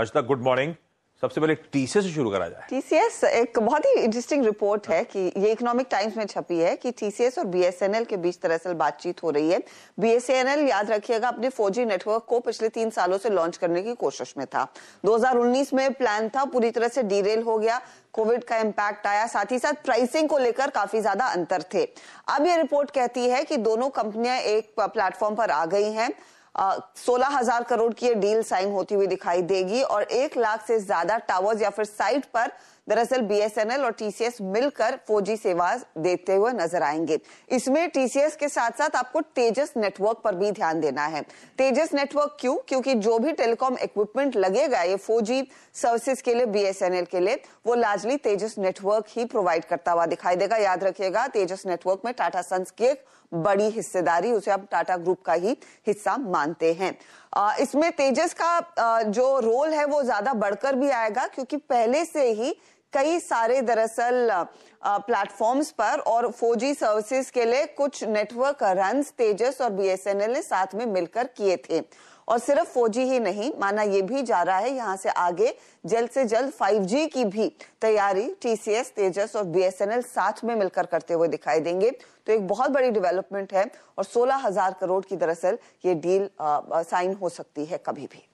अर्चना good morning सबसे पहले TCS से शुरू करा जाए टीसीएस एक बहुत ही इंटरेस्टिंग रिपोर्ट है कि ये इकोनॉमिक टाइम्स में छपी है कि टीसीएस और बीएसएनएल के बीच दरअसल बातचीत हो रही है बीएसएनएल याद रखिएगा अपने 4G नेटवर्क को पिछले तीन सालों से लॉन्च करने की कोशिश में था 2019 में प्लान था पूरी तरह से डीरेल हो गया कोविड का इम्पैक्ट आया साथ ही साथ प्राइसिंग को लेकर काफी ज्यादा अंतर थे अब ये रिपोर्ट कहती है कि दोनों कंपनियां एक प्लेटफॉर्म पर आ गई हैं सोलह हजार करोड़ की ये डील साइन होती हुई दिखाई देगी और एक लाख से ज्यादा टावर्स या फिर साइट पर दरअसल बीएसएनएल और टीसीएस मिलकर 4G सेवा देते हुए नजर आएंगे इसमें टीसीएस के साथ साथ आपको तेजस नेटवर्क पर भी ध्यान देना है तेजस नेटवर्क क्यों क्योंकि जो भी टेलीकॉम इक्विपमेंट लगेगा ये 4G सर्विसेज के लिए बीएसएनएल के लिए वो लार्जली तेजस नेटवर्क ही प्रोवाइड करता हुआ दिखाई देगा याद रखिएगा तेजस नेटवर्क में टाटा सन्स की एक बड़ी हिस्सेदारी उसे अब टाटा ग्रुप का ही हिस्सा मान मानते हैं इसमें तेजस का जो रोल है वो ज्यादा बढ़कर भी आएगा क्योंकि पहले से ही कई सारे दरअसल प्लेटफॉर्म्स पर और 4G सर्विसेज के लिए कुछ नेटवर्क रन तेजस और बीएसएनएल ने साथ में मिलकर किए थे और सिर्फ 4G ही नहीं माना यह भी जा रहा है यहाँ से आगे जल्द से जल्द 5G की भी तैयारी टीसीएस तेजस और बीएसएनएल साथ में मिलकर करते हुए दिखाई देंगे तो एक बहुत बड़ी डेवलपमेंट है और सोलह हजार करोड़ की दरअसल ये डील साइन हो सकती है कभी भी